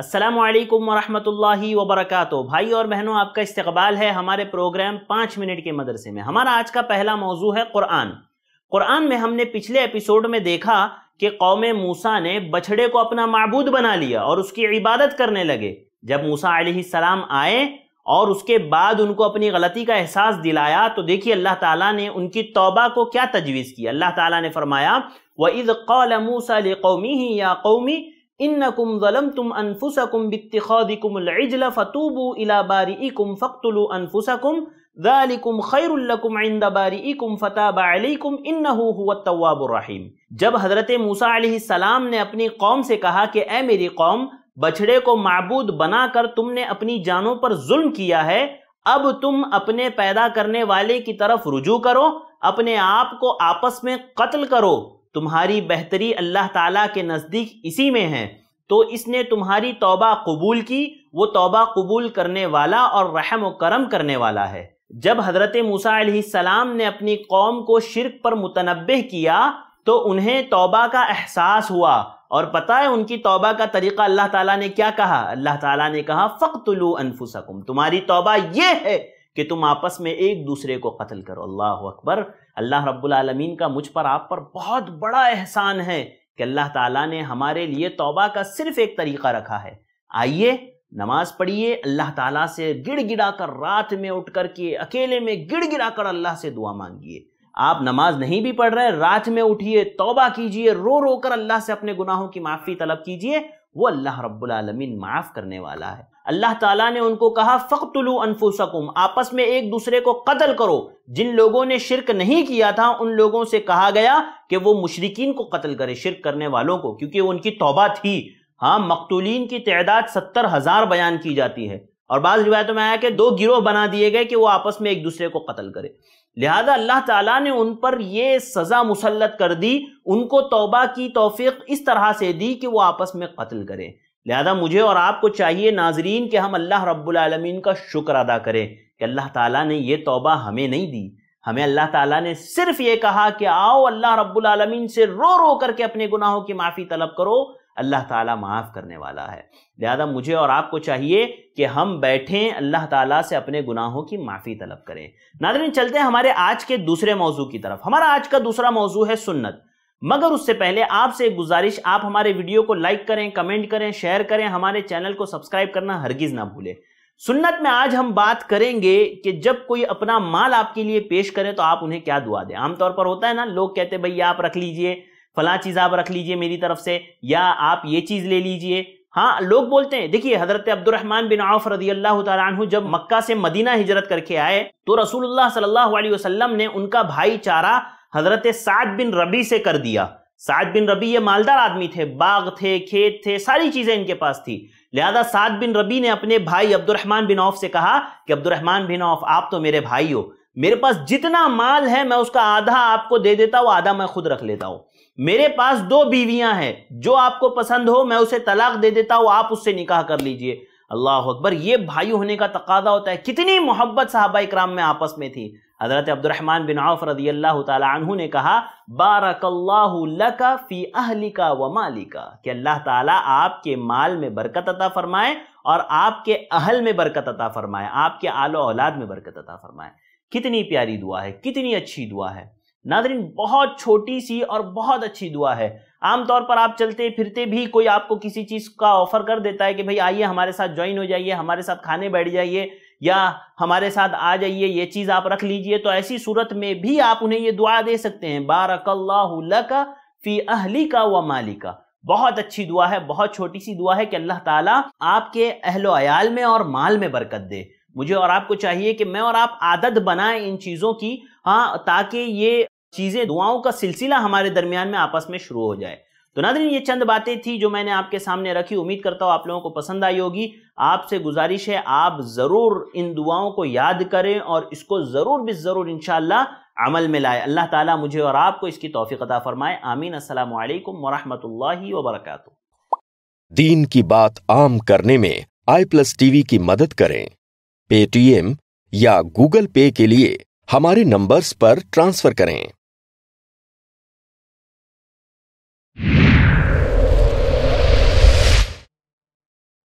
असलकम वरहमल वबरक भाई और बहनों आपका इस्तबाल है हमारे प्रोग्राम पाँच मिनट के मदरसे में हमारा आज का पहला मौजू है कुरान कुरान में हमने पिछले एपिसोड में देखा कि कौम मूसा ने बछड़े को अपना मबूद बना लिया और उसकी इबादत करने लगे जब मूसा सलाम आए और उसके बाद उनको अपनी गलती का एहसास दिलाया तो देखिए अल्लाह ताला ने उनकी तौबा को क्या तजवीज़ किया अल्लाह ताला ने फरमाया व इज़ कौल मूसा कौमी ही या कौमी इन्नकुम ज़लमतुम अनफुसकुम बित्तिखादिकुम अलइजल फतूबू इला बारिइकुम फक्तुलू अनफुसकुम ذालिकुम खैरुल लकुम इंद बारिइकुम फताब अलैकुम इन्नहु हुवत तव्वाबुर रहीम जब हजरत मूसा सलाम ने अपनी कौम से कहा कि ए मेरी कौम बछड़े को माबूद बनाकर तुमने अपनी जानों पर जुल्म किया है अब तुम अपने पैदा करने वाले की तरफ रुजू करो अपने आप को आपस में कत्ल करो तुम्हारी बेहतरी अल्लाह ताला के नज़दीक इसी में है तो इसने तुम्हारी तौबा कबूल की वो तौबा कबूल करने वाला और रहम व करम करने वाला है जब हज़रत मूसा सलाम ने अपनी कौम को शिरक पर मुतनब किया तो उन्हें तौबा का एहसास हुआ और पता है उनकी तौबा का तरीका अल्लाह ताला ने क्या कहा अल्लाह ताला ने कहा फ़ख्तलू अनफुसकुम तुम्हारी तौबा यह है कि तुम आपस में एक दूसरे को कत्ल करो अल्लाह अकबर अल्लाह रब्बुल का मुझ पर आप पर बहुत बड़ा एहसान है कि अल्लाह ताला ने हमारे लिए तौबा का सिर्फ एक तरीका रखा है आइए नमाज पढ़िए अल्लाह ताला से गिड़ गिड़ा कर रात में उठ कर के अकेले में गिड़ गिड़ा कर अल्लाह से दुआ मांगिए आप नमाज नहीं भी पढ़ रहे रात में उठिए तौबा कीजिए रो रो कर अल्लाह से अपने गुनाहों की माफ़ी तलब कीजिए वो अल्लाह रब्बुल रबालमीन माफ़ करने वाला है अल्लाह ताला ने उनको कहा फ़ख्तलु अनफुसकुम आपस में एक दूसरे को कत्ल करो जिन लोगों ने शिरक नहीं किया था उन लोगों से कहा गया कि वो मुशरकिन को कत्ल करें शिरक करने वालों को क्योंकि उनकी तोबा थी हाँ मकतूलिन की तादाद सत्तर हज़ार बयान की जाती है और बाज़ रिवायतों में आया कि दो गिरोह बना दिए गए कि वो आपस में एक दूसरे को कत्ल करें लिहाजा अल्लाह ताला ने उन पर यह सज़ा मुसलत कर दी उनको तोबा की तोफ़ी इस तरह से दी कि वो आपस में कत्ल करें लिहाजा मुझे और आपको चाहिए नाजरीन कि हम अल्लाह रब्बुलमीन का शुक्र अदा करें कि अल्लाह ताला ने ये तोबा हमें नहीं दी हमें अल्लाह ताला ने सिर्फ ये कहा कि आओ अल्लाह रब्बुलमीन से रो रो करके अपने गुनाहों की माफ़ी तलब करो अल्लाह ताला माफ़ करने वाला है लिहाजा मुझे और आपको चाहिए कि हम बैठें अल्लाह ताला से अपने गुनाहों की माफ़ी तलब करें नाजरीन चलते हैं हमारे आज के दूसरे मौजू की तरफ हमारा आज का दूसरा मौजू है सुन्नत मगर उससे पहले आपसे एक गुजारिश आप हमारे वीडियो को लाइक करें कमेंट करें शेयर करें हमारे चैनल को सब्सक्राइब करना हरगिज ना भूलें सुन्नत में आज हम बात करेंगे कि जब कोई अपना माल आपके लिए पेश करे तो आप उन्हें क्या दुआ दें आमतौर पर होता है ना लोग कहते हैं भैया आप रख लीजिए फला चीज़ आप रख लीजिए मेरी तरफ से या आप ये चीज़ ले लीजिए हाँ लोग बोलते हैं देखिए हजरत अब्दुलरहमान बिन आफ रदी अल्लाह जब मक्का से मदीना हिजरत करके आए तो रसूल सल्लल्लाहु वसलम ने उनका भाईचारा हजरत साद बिन रबी से कर दिया साद बिन रबी ये मालदार आदमी थे बाग थे खेत थे सारी चीज़ें इनके पास थी लिहाजा साद बिन रबी ने अपने भाई अब्दुलरहमान बिन औफ से कहा कि अब्दुलरहमान बिन औफ आप तो मेरे भाई हो मेरे पास जितना माल है मैं उसका आधा आपको दे देता हूँ आधा मैं खुद रख लेता हूँ मेरे पास दो बीवियां हैं जो आपको पसंद हो मैं उसे तलाक दे देता हूँ आप उससे निकाह कर लीजिए अल्लाह अकबर ये भाई होने का तकादा होता है कितनी मोहब्बत साहबा इक्राम में आपस में थी हज़रत अब्दुलरहमान बिन आफ रदी अल्लाह तु ने कहा बारकल्ला फ़ी अहलिका व मालिका कि अल्लाह ताला आपके माल में बरकत अता फरमाए और आपके अहल में बरकत अता फरमाए आपके आलो औलाद में बरकत अता फरमाए कितनी प्यारी दुआ है कितनी अच्छी दुआ है नादरीन बहुत छोटी सी और बहुत अच्छी दुआ है आमतौर पर आप चलते फिरते भी कोई आपको किसी चीज़ का ऑफर कर देता है कि भाई आइए हमारे साथ ज्वाइन हो जाइए हमारे साथ खाने बैठ जाइए या हमारे साथ आ जाइए ये चीज़ आप रख लीजिए तो ऐसी सूरत में भी आप उन्हें ये दुआ दे सकते हैं बारकल्ला फ़ी अहली का व मालिका बहुत अच्छी दुआ है बहुत छोटी सी दुआ है कि अल्लाह ताला आपके अहलो अयाल में और माल में बरकत दे मुझे और आपको चाहिए कि मैं और आप आदत बनाएं इन चीज़ों की हाँ ताकि ये चीज़ें दुआओं का सिलसिला हमारे दरमियान में आपस में शुरू हो जाए तो नादरीन ये चंद बातें थी जो मैंने आपके सामने रखी उम्मीद करता हूँ आप लोगों को पसंद आई होगी आपसे गुजारिश है आप ज़रूर इन दुआओं को याद करें और इसको ज़रूर भी ज़रूर इन अमल में लाए अल्लाह ताला मुझे और आपको इसकी तोफ़ीकता फ़रमाए आमीन असल वरहमल वबरक दीन की बात आम करने में आई प्लस टीवी की मदद करें पेटीएम या गूगल पे के लिए हमारे नंबर्स पर ट्रांसफ़र करें